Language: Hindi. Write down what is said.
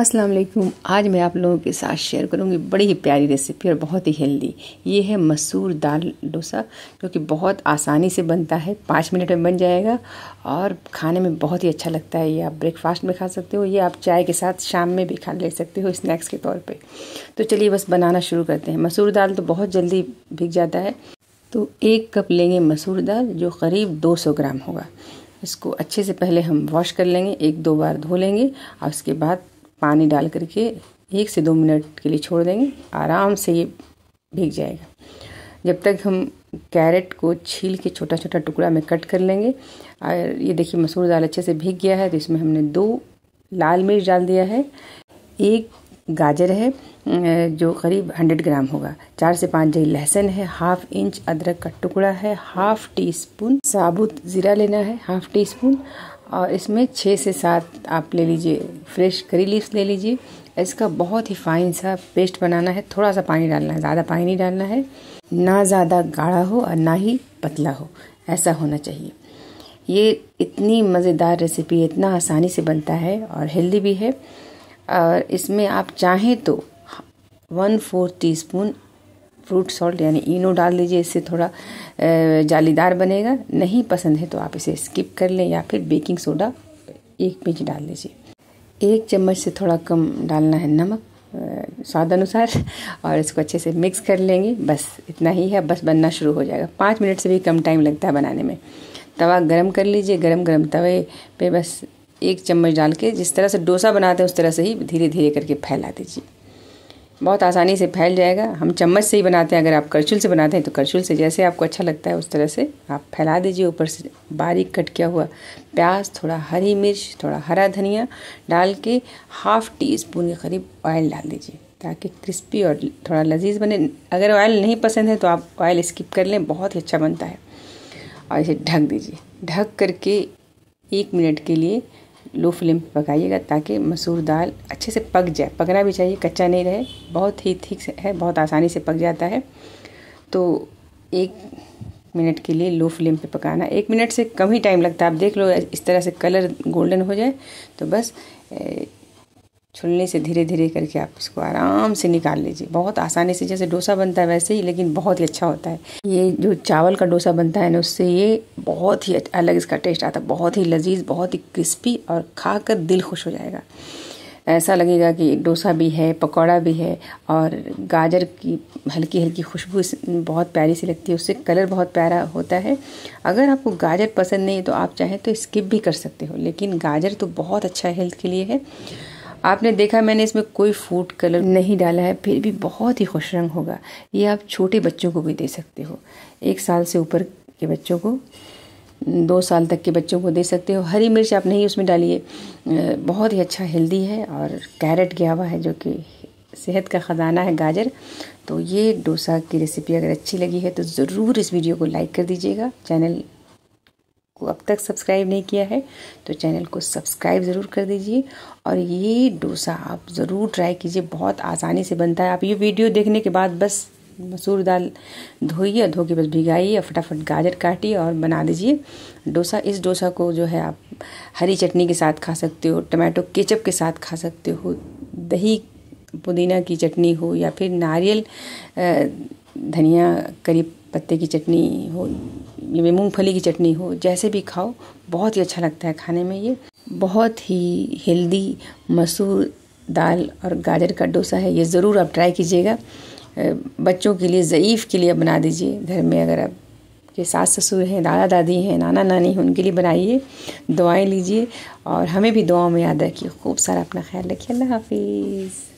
अस्सलाम वालेकुम आज मैं आप लोगों के साथ शेयर करूंगी बड़ी ही प्यारी रेसिपी और बहुत ही हेल्दी ये है मसूर दाल डोसा जो कि बहुत आसानी से बनता है पाँच मिनट में बन जाएगा और खाने में बहुत ही अच्छा लगता है ये आप ब्रेकफास्ट में खा सकते हो ये आप चाय के साथ शाम में भी खा ले सकते हो स्नैक्स के तौर पर तो चलिए बस बनाना शुरू करते हैं मसूर दाल तो बहुत जल्दी भिग जाता है तो एक कप लेंगे मसूर दाल जो करीब 200 ग्राम होगा इसको अच्छे से पहले हम वॉश कर लेंगे एक दो बार धो लेंगे और उसके बाद पानी डाल करके एक से दो मिनट के लिए छोड़ देंगे आराम से ये भीग जाएगा जब तक हम कैरेट को छील के छोटा छोटा टुकड़ा में कट कर लेंगे और ये देखिए मसूर दाल अच्छे से भीग गया है तो इसमें हमने दो लाल मिर्च डाल दिया है एक गाजर है जो करीब 100 ग्राम होगा चार से पाँच जई लहसुन है हाफ इंच अदरक का टुकड़ा है हाफ टी स्पून साबुत ज़ीरा लेना है हाफ टी स्पून और इसमें छः से सात आप ले लीजिए फ्रेश करी लीव्स ले लीजिए इसका बहुत ही फाइन सा पेस्ट बनाना है थोड़ा सा पानी डालना है ज़्यादा पानी नहीं डालना है ना ज़्यादा गाढ़ा हो और ना ही पतला हो ऐसा होना चाहिए ये इतनी मज़ेदार रेसिपी है इतना आसानी से बनता है और हेल्दी भी है और इसमें आप चाहें तो one four teaspoon fruit salt यानी इनो डाल दीजिए इससे थोड़ा जालीदार बनेगा नहीं पसंद है तो आप इसे स्किप कर लें या फिर बेकिंग सोडा एक पिंच डाल दीजिए एक चम्मच से थोड़ा कम डालना है नमक स्वाद अनुसार और इसको अच्छे से मिक्स कर लेंगे बस इतना ही है बस बनना शुरू हो जाएगा पाँच मिनट से भी कम टाइम लगता है बनाने में तवा गरम कर लीजिए गरम गरम तवे पे बस एक चम्मच डाल के जिस तरह से डोसा बनाते हैं उस तरह से ही धीरे धीरे करके फैला दीजिए बहुत आसानी से फैल जाएगा हम चम्मच से ही बनाते हैं अगर आप करछुल से बनाते हैं तो करछुल से जैसे आपको अच्छा लगता है उस तरह से आप फैला दीजिए ऊपर से बारीक कट किया हुआ प्याज थोड़ा हरी मिर्च थोड़ा हरा धनिया डाल के हाफ टी स्पून के करीब ऑयल डाल दीजिए ताकि क्रिस्पी और थोड़ा लजीज बने अगर ऑयल नहीं पसंद है तो आप ऑयल स्किप कर लें बहुत ही अच्छा बनता है और इसे ढक दीजिए ढक करके एक मिनट के लिए लो फ्लेम पर पकाइएगा ताकि मसूर दाल अच्छे से पक जाए पकना भी चाहिए कच्चा नहीं रहे बहुत ही ठीक है बहुत आसानी से पक जाता है तो एक मिनट के लिए लो फ्लेम पे पकाना एक मिनट से कम ही टाइम लगता है आप देख लो इस तरह से कलर गोल्डन हो जाए तो बस ए, छुलने से धीरे धीरे करके आप इसको आराम से निकाल लीजिए बहुत आसानी से जैसे डोसा बनता है वैसे ही लेकिन बहुत ही अच्छा होता है ये जो चावल का डोसा बनता है ना उससे ये बहुत ही अलग इसका टेस्ट आता है बहुत ही लजीज बहुत ही क्रिस्पी और खा कर दिल खुश हो जाएगा ऐसा लगेगा कि डोसा भी है पकौड़ा भी है और गाजर की हल्की हल्की खुशबू बहुत प्यारी सी लगती है उससे कलर बहुत प्यारा होता है अगर आपको गाजर पसंद नहीं तो आप चाहें तो स्किप भी कर सकते हो लेकिन गाजर तो बहुत अच्छा हेल्थ के लिए है आपने देखा मैंने इसमें कोई फूड कलर नहीं डाला है फिर भी बहुत ही खुश रंग होगा ये आप छोटे बच्चों को भी दे सकते हो एक साल से ऊपर के बच्चों को दो साल तक के बच्चों को दे सकते हो हरी मिर्च आप नहीं उसमें डालिए बहुत ही अच्छा हेल्दी है और कैरेट गया हुआ है जो कि सेहत का ख़जाना है गाजर तो ये डोसा की रेसिपी अगर अच्छी लगी है तो ज़रूर इस वीडियो को लाइक कर दीजिएगा चैनल को अब तक सब्सक्राइब नहीं किया है तो चैनल को सब्सक्राइब ज़रूर कर दीजिए और ये डोसा आप ज़रूर ट्राई कीजिए बहुत आसानी से बनता है आप ये वीडियो देखने के बाद बस मसूर दाल धोइए धो के बस भिगाइए और फटाफट गाजर काटिए और बना दीजिए डोसा इस डोसा को जो है आप हरी चटनी के साथ खा सकते हो टमाटो केचप के साथ खा सकते हो दही पुदीना की चटनी हो या फिर नारियल धनिया करी पत्ते की चटनी हो ये मूंगफली की चटनी हो जैसे भी खाओ बहुत ही अच्छा लगता है खाने में ये बहुत ही हेल्दी मसूर दाल और गाजर का डोसा है ये ज़रूर आप ट्राई कीजिएगा बच्चों के लिए ज़यीफ़ के लिए बना दीजिए घर में अगर आप के सास ससुर हैं दादा दादी हैं नाना नानी हैं उनके लिए बनाइए दुआएं लीजिए और हमें भी दुआओं में याद रखिए खूब सारा अपना ख्याल रखिए अल्लाह हाफिज़